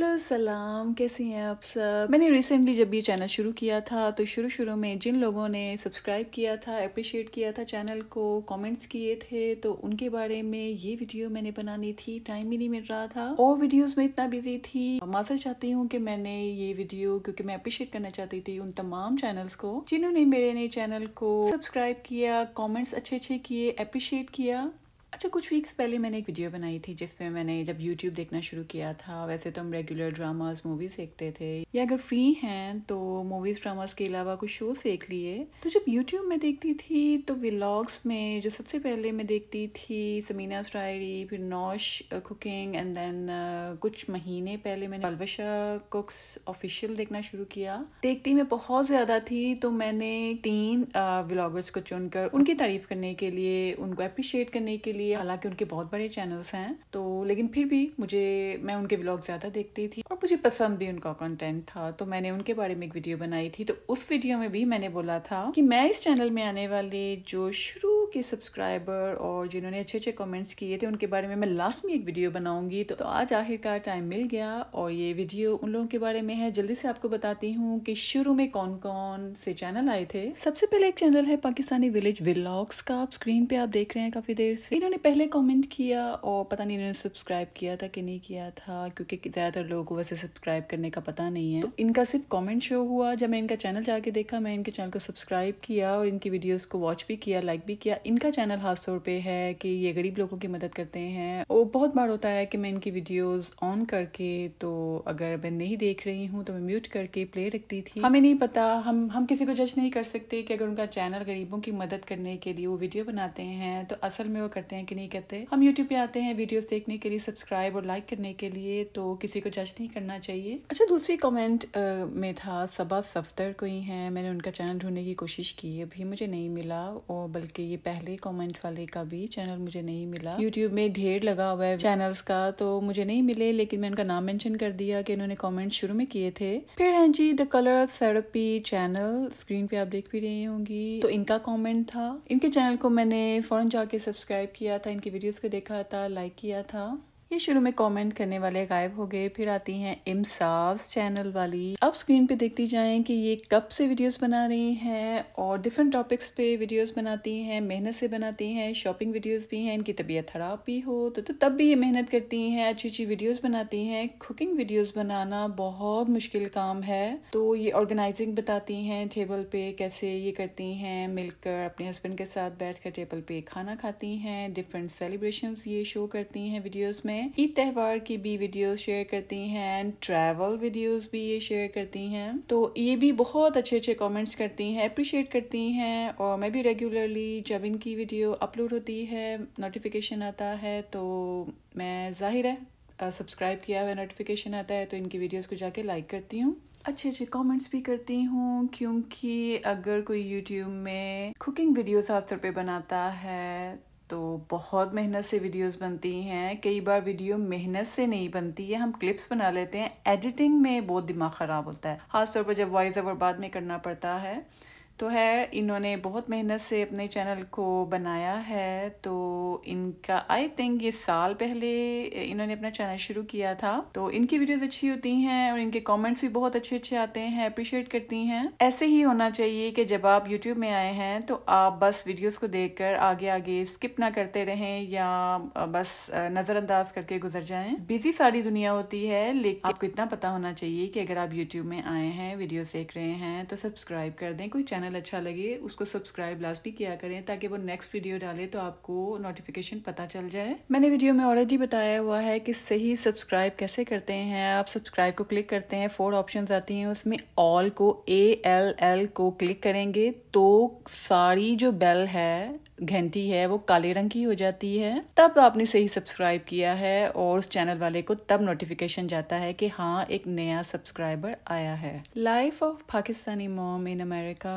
hello सलाम कैसी हैं आप सब मैंने रिसेंटली जब ये चैनल शुरू किया था तो शुरू शुरू में जिन लोगों ने सब्सक्राइब किया था अप्रिशिएट किया था चैनल को कमेंट्स किए थे तो उनके बारे में ये वीडियो मैंने बनानी थी टाइम ही नहीं मिल रहा था और वीडियोस में इतना बिजी थी माजर चाहती हूँ कि मैंने ये वीडियो क्योंकि मैं अप्रिशिएट करना चाहती थी उन तमाम चैनल्स को जिन्होंने मेरे नए चैनल को सब्सक्राइब किया कॉमेंट्स अच्छे अच्छे किए अप्रिशिएट किया अच्छा कुछ वीक्स पहले मैंने एक वीडियो बनाई थी जिसमें मैंने जब यूट्यूब देखना शुरू किया था वैसे तो हम रेगुलर ड्रामास मूवीज़ देखते थे या अगर फ्री हैं तो मूवीज़ ड्रामास के अलावा कुछ शो देख लिए तो जब यूट्यूब में देखती थी तो व्लॉग्स में जो सबसे पहले मैं देखती थी समीना स्ट्राइडी फिर नौश कुकिंग एंड देन कुछ महीने पहले मैंने अलवशा कुक्स ऑफिशियल देखना शुरू किया देखती मैं बहुत ज़्यादा थी तो मैंने तीन व्लागर्स uh, को चुनकर उनकी तारीफ़ करने के लिए उनको अप्रिशिएट करने के लिए लिए हालांकि उनके बहुत बड़े चैनल्स हैं तो लेकिन फिर भी मुझे मैं उनके ब्लॉग ज़्यादा देखती थी और मुझे पसंद भी उनका कंटेंट था तो मैंने उनके बारे में एक वीडियो बनाई थी तो उस वीडियो में भी मैंने बोला था कि मैं इस चैनल में आने वाले जो शुरू के सब्सक्राइबर और जिन्होंने अच्छे अच्छे कॉमेंट्स किए थे उनके बारे में मैं लास्ट में एक वीडियो बनाऊंगी तो, तो आज आखिरकार टाइम मिल गया और ये वीडियो उन लोगों के बारे में है जल्दी से आपको बताती हूँ कि शुरू में कौन कौन से चैनल आए थे सबसे पहले एक चैनल है पाकिस्तानी विलेज विलॉग्स का आप स्क्रीन पे आप देख रहे हैं काफी देर से जिन्होंने पहले कमेंट किया और पता नहीं इन्होंने सब्सक्राइब किया था कि नहीं किया था क्योंकि ज़्यादातर लोगों को वैसे सब्सक्राइब करने का पता नहीं है तो इनका सिर्फ कमेंट शो हुआ जब मैं इनका चैनल जाके देखा मैं इनके चैनल को सब्सक्राइब किया और इनकी वीडियोज़ को वॉच भी किया लाइक भी किया इनका चैनल खास तौर पर है कि ये गरीब लोगों की मदद करते हैं और बहुत बार होता है कि मैं इनकी वीडियोज़ ऑन करके तो अगर मैं नहीं देख रही हूँ तो मैं म्यूट करके प्ले रखती थी हमें नहीं पता हम हम किसी को जज नहीं कर सकते कि अगर उनका चैनल गरीबों की मदद करने के लिए वो वीडियो बनाते हैं तो असल में वो करते हैं हैं कि नहीं करते हम यूट्यूब पे आते हैं वीडियोस देखने के लिए सब्सक्राइब और लाइक करने के लिए तो किसी को जज नहीं करना चाहिए अच्छा दूसरी कमेंट में था सबा सफदर कोई हैं मैंने उनका चैनल ढूंढने की कोशिश की अभी मुझे नहीं मिला और बल्कि ये पहले कॉमेंट वाले का भी चैनल मुझे नहीं मिला यूट्यूब में ढेर लगा हुआ है चैनल्स का तो मुझे नहीं मिले लेकिन मैं उनका नाम मैंशन कर दिया कि इन्होंने कॉमेंट शुरू में किए थे फिर हैं जी the colour of therapy channel screen पे आप देख भी रही होंगी तो इनका कॉमेंट था इनके चैनल को मैंने फौरन जाके सब्सक्राइब किया किया था इनकी वीडियोस को देखा था लाइक किया था ये शुरू में कमेंट करने वाले गायब हो गए फिर आती हैं इमसाज चैनल वाली अब स्क्रीन पे देखती जाएं कि ये कब से वीडियोस बना रही हैं और डिफरेंट टॉपिक्स पे वीडियोस बनाती हैं मेहनत से बनाती हैं शॉपिंग वीडियोस भी हैं इनकी तबीयत ख़राब भी हो तो, तो तब भी ये मेहनत करती हैं अच्छी अच्छी वीडियोज़ बनाती हैं कुकिंग वीडियोज़ बनाना बहुत मुश्किल काम है तो ये ऑर्गेनाइजिंग बताती हैं टेबल पे कैसे ये करती हैं मिलकर अपने हस्बैंड के साथ बैठ टेबल पर खाना खाती हैं डिफरेंट सेलिब्रेशन ये शो करती हैं वीडियोज़ में हैं ईद त्यौहार की भी वीडियोस शेयर करती हैं एंड ट्रैवल वीडियोस भी ये शेयर करती हैं तो ये भी बहुत अच्छे अच्छे कमेंट्स करती हैं अप्रिशिएट करती हैं और मैं भी रेगुलरली जब इनकी वीडियो अपलोड होती है नोटिफिकेशन आता है तो मैं ज़ाहिर है सब्सक्राइब किया हुआ नोटिफिकेशन आता है तो इनकी वीडियोस को जाके लाइक करती हूँ अच्छे अच्छे कमेंट्स भी करती हूँ क्योंकि अगर कोई यूट्यूब में कुकिंग वीडियोस आप पे बनाता है तो बहुत मेहनत से वीडियोस बनती हैं कई बार वीडियो मेहनत से नहीं बनती है हम क्लिप्स बना लेते हैं एडिटिंग में बहुत दिमाग ख़राब होता है ख़ासतौर पर जब वॉइस ओवर बाद में करना पड़ता है तो है इन्होंने बहुत मेहनत से अपने चैनल को बनाया है तो इनका आई थिंक ये साल पहले इन्होंने अपना चैनल शुरू किया था तो इनकी वीडियोस अच्छी होती हैं और इनके कमेंट्स भी बहुत अच्छे अच्छे आते हैं अप्रिशिएट करती हैं ऐसे ही होना चाहिए कि जब आप यूट्यूब में आए हैं तो आप बस वीडियोज़ को देख कर आगे आगे स्किप ना करते रहें या बस नज़रअंदाज करके गुजर जाएं बिजी सारी दुनिया होती है लेकिन आपको इतना पता होना चाहिए कि अगर आप यूट्यूब में आए हैं वीडियोज देख रहे हैं तो सब्सक्राइब कर दें कोई चैनल चैनल अच्छा लगे उसको सब्सक्राइब लास्ट भी किया करें ताकि वो नेक्स्ट वीडियो डाले तो आपको नोटिफिकेशन पता चल जाए मैंने वीडियो में ऑलरेडी बताया हुआ है कि सही सब्सक्राइब कैसे करते हैं आप सब्सक्राइब को क्लिक करते हैं फोर ऑप्शन आती हैं उसमें ऑल को ए एल एल को क्लिक करेंगे तो सारी जो बेल है घंटी है वो काले रंग की हो जाती है तब आपने सही सब्सक्राइब किया है और उस चैनल वाले को तब नोटिफिकेशन जाता है कि हाँ एक नया सब्सक्राइबर आया है life of Pakistani mom in America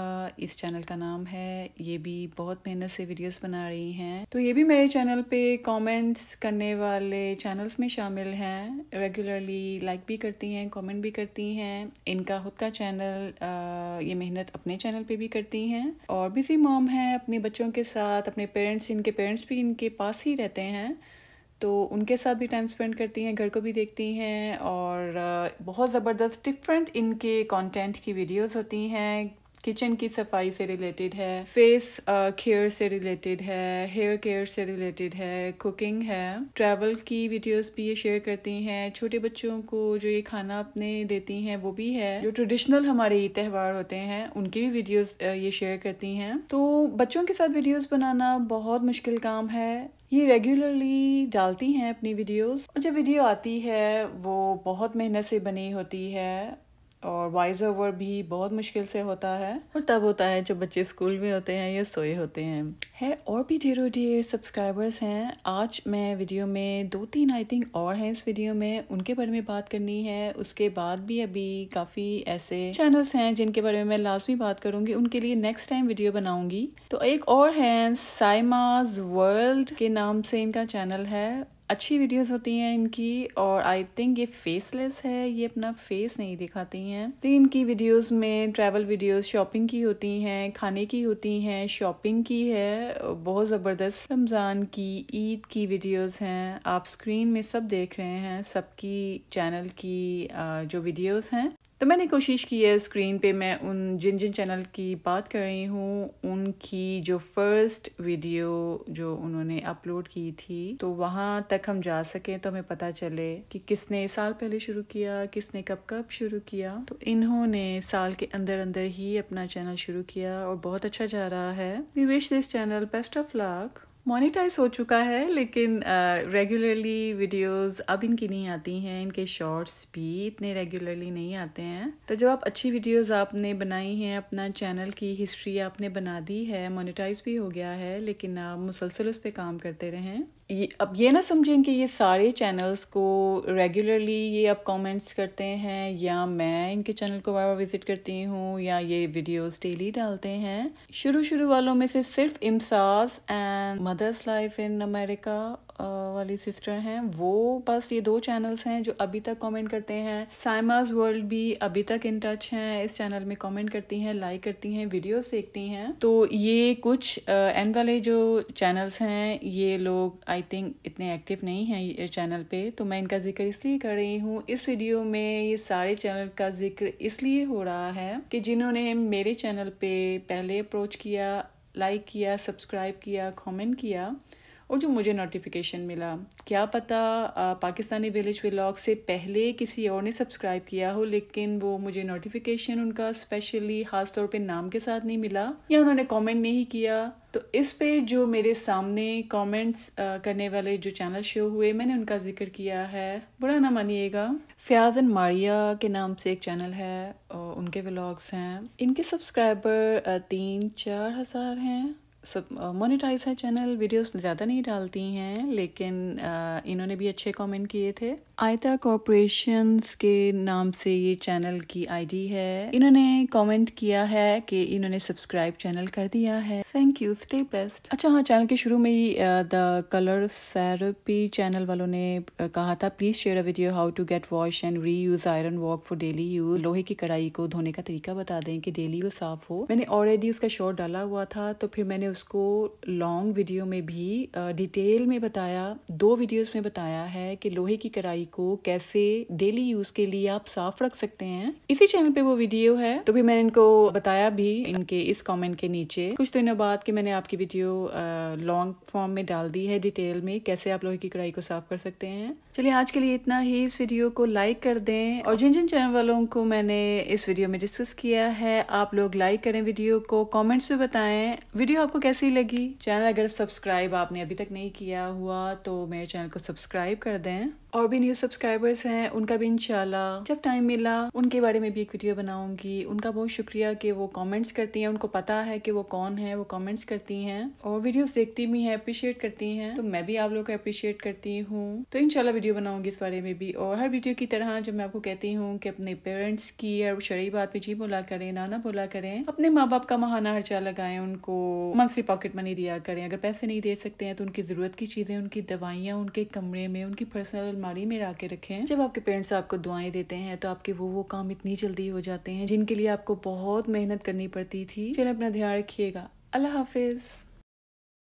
इस चैनल का नाम है ये भी बहुत मेहनत से वीडियोस बना रही हैं तो ये भी मेरे चैनल पे कमेंट्स करने वाले चैनल्स में शामिल हैं रेगुलरली लाइक भी करती हैं कॉमेंट भी करती हैं इनका खुद का चैनल आ, ये मेहनत अपने चैनल पे भी करती हैं और बिजी मॉम है अपने बच्चों के साथ साथ अपने पेरेंट्स इनके पेरेंट्स भी इनके पास ही रहते हैं तो उनके साथ भी टाइम स्पेंड करती हैं घर को भी देखती हैं और बहुत ज़बरदस्त डिफरेंट इनके कंटेंट की वीडियोस होती हैं किचन की सफाई से रिलेटेड है फेस केयर से रिलेटेड है हेयर केयर से रिलेटेड है कुकिंग है ट्रैवल की वीडियोस भी ये शेयर करती हैं छोटे बच्चों को जो ये खाना अपने देती हैं वो भी है जो ट्रेडिशनल हमारे ये त्यौहार होते हैं उनकी भी वीडियोस ये शेयर करती हैं तो बच्चों के साथ वीडियोस बनाना बहुत मुश्किल काम है ये रेगुलरली डालती हैं अपनी वीडियोस और जब वीडियो आती है वो बहुत मेहनत से बनी होती है और वॉइस ओवर भी बहुत मुश्किल से होता है और तब होता है जब बच्चे स्कूल में होते हैं या सोए होते हैं है और भी डेरो ढेर सब्सक्राइबर्स हैं आज मैं वीडियो में दो तीन आई थिंक और हैं इस वीडियो में उनके बारे में बात करनी है उसके बाद भी अभी काफ़ी ऐसे चैनल्स हैं जिनके बारे में मैं लाजमी बात करूँगी उनके लिए नेक्स्ट टाइम वीडियो बनाऊँगी तो एक और हैं साइमाज वर्ल्ड के नाम से इनका चैनल है अच्छी वीडियोस होती हैं इनकी और आई थिंक ये फेसलेस है ये अपना फेस नहीं दिखाती हैं तो इनकी वीडियोस में ट्रैवल वीडियोस शॉपिंग की होती हैं खाने की होती हैं शॉपिंग की है बहुत ज़बरदस्त रमज़ान की ईद की वीडियोस हैं आप स्क्रीन में सब देख रहे हैं सबकी चैनल की जो वीडियोस हैं तो मैंने कोशिश की है स्क्रीन पे मैं उन जिन जिन चैनल की बात कर रही हूँ उनकी जो फर्स्ट वीडियो जो उन्होंने अपलोड की थी तो वहाँ तक हम जा सकें तो हमें पता चले कि किसने साल पहले शुरू किया किसने कब कब शुरू किया तो इन्होंने साल के अंदर अंदर ही अपना चैनल शुरू किया और बहुत अच्छा जा रहा है we wish this channel best of luck monetize हो चुका है लेकिन रेगुलरली uh, वीडियोस अब इनकी नहीं आती हैं इनके शॉर्ट्स भी इतने रेगुलरली नहीं आते हैं तो जब आप अच्छी वीडियोस आपने बनाई हैं अपना चैनल की हिस्ट्री आपने बना दी है मोनिटाइज भी हो गया है लेकिन आप मुसलसल उस पर काम करते रहें ये अब ये ना समझें कि ये सारे चैनल्स को रेगुलरली ये अब कमेंट्स करते हैं या मैं इनके चैनल को बार बार विज़िट करती हूँ या ये वीडियोस डेली डालते हैं शुरू शुरू वालों में से सिर्फ इम्साज and mothers life in America वाली सिस्टर हैं वो बस ये दो चैनल्स हैं जो अभी तक कमेंट करते हैं साइमाज वर्ल्ड भी अभी तक इन टच हैं इस चैनल में कमेंट करती हैं लाइक करती हैं वीडियोस देखती हैं तो ये कुछ एंड वाले जो चैनल्स हैं ये लोग आई थिंक इतने एक्टिव नहीं हैं ये चैनल पे तो मैं इनका जिक्र इसलिए कर रही हूँ इस वीडियो में ये सारे चैनल का जिक्र इसलिए हो रहा है कि जिन्होंने मेरे चैनल पर पहले अप्रोच किया लाइक किया सब्सक्राइब किया कॉमेंट किया और जो मुझे नोटिफिकेशन मिला क्या पता आ, पाकिस्तानी विलेज व्लॉग से पहले किसी और ने सब्सक्राइब किया हो लेकिन वो मुझे नोटिफिकेशन उनका स्पेशली ख़ास तौर पे नाम के साथ नहीं मिला या उन्होंने कमेंट नहीं किया तो इस पे जो मेरे सामने कमेंट्स करने वाले जो चैनल शो हुए मैंने उनका जिक्र किया है बुरा ना मानिएगा फयाज एंड मारिया के नाम से एक चैनल है और उनके व्लॉग्स हैं इनके सब्सक्राइबर तीन चार हज़ार हैं सब मोनिटाइज है चैनल वीडियोस ज़्यादा नहीं डालती हैं लेकिन uh, इन्होंने भी अच्छे कमेंट किए थे आयता कॉरपोरेशन के नाम से ये चैनल की आईडी है इन्होंने कमेंट किया है कि इन्होंने सब्सक्राइब चैनल कर दिया है थैंक यू स्टे बेस्ट अच्छा हाँ चैनल के शुरू में ही द कलर थेरेपी चैनल वालों ने कहा था please share a video how to get wash and reuse iron wok for daily use लोहे की कढ़ाई को धोने का तरीका बता दें कि डेली वो साफ हो मैंने ऑलरेडी उसका शॉर्ट डाला हुआ था तो फिर मैंने उसको लॉन्ग वीडियो में भी डिटेल में बताया दो वीडियोस में बताया है कि लोहे की कढ़ाई को कैसे डेली यूज़ के लिए आप साफ रख सकते हैं इसी चैनल पे वो वीडियो है तो भी मैंने इनको बताया भी इनके इस कमेंट के नीचे कुछ दिनों बाद कि मैंने आपकी वीडियो लॉन्ग फॉर्म में डाल दी है डिटेल में कैसे आप लोहे की कढ़ाई को साफ कर सकते हैं चलिए आज के लिए इतना ही इस वीडियो को लाइक कर दें और जिन जिन चैनल वालों को मैंने इस वीडियो में डिस्कस किया है आप लोग लाइक करें वीडियो को कॉमेंट्स में बताएं वीडियो आपको कैसी लगी चैनल अगर सब्सक्राइब आपने अभी तक नहीं किया हुआ तो मेरे चैनल को सब्सक्राइब कर दें और भी न्यू सब्सक्राइबर्स हैं उनका भी इंशाल्लाह जब टाइम मिला उनके बारे में भी एक वीडियो बनाऊंगी उनका बहुत शुक्रिया कि वो कमेंट्स करती हैं उनको पता है कि वो कौन है वो कमेंट्स करती हैं और वीडियोस देखती भी हैं अप्रिशिएट करती हैं तो मैं भी आप लोग को अप्रिशिएट करती हूँ तो इनशाला वीडियो बनाऊंगी इस बारे में भी और हर वीडियो की तरह जब मैं आपको कहती हूँ कि अपने पेरेंट्स की और शरी बात पे जी बोला करें नाना बोला करें अपने माँ बाप का महाना हर्चा लगाए उनको मंथली पॉकेट मनी दिया करें अगर पैसे नहीं दे सकते हैं तो उनकी ज़रूरत की चीज़ें उनकी दवाइयाँ उनके कमरे में उनकी पर्सनल अलमारी में रख के हैं जब आपके पेरेंट्स आपको दुआएं देते हैं तो आपके वो वो काम इतनी जल्दी हो जाते हैं जिनके लिए आपको बहुत मेहनत करनी पड़ती थी चलिए अपना ध्यान रखिएगा अल्लाह हाफिज़